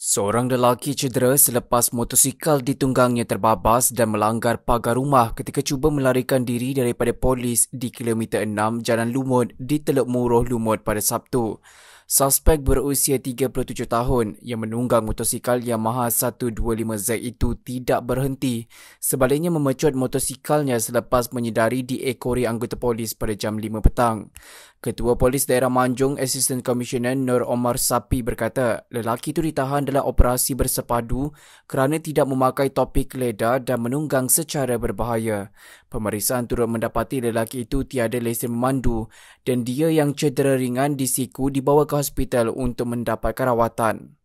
Seorang lelaki cedera selepas motosikal ditunggangnya terbabas dan melanggar pagar rumah ketika cuba melarikan diri daripada polis di kilometer 6 Jalan Lumut di Teluk Muruh Lumut pada Sabtu. Suspek berusia 37 tahun yang menunggang motosikal Yamaha 125Z itu tidak berhenti. Sebaliknya memecut motosikalnya selepas menyedari di ekori anggota polis pada jam 5 petang. Ketua Polis Daerah Manjung Assistant Commissioner Nur Omar Sapi berkata, lelaki itu ditahan dalam operasi bersepadu kerana tidak memakai topi keledar dan menunggang secara berbahaya. Pemeriksaan turut mendapati lelaki itu tiada lesen memandu dan dia yang cedera ringan di siku dibawa ke hospital untuk mendapatkan rawatan.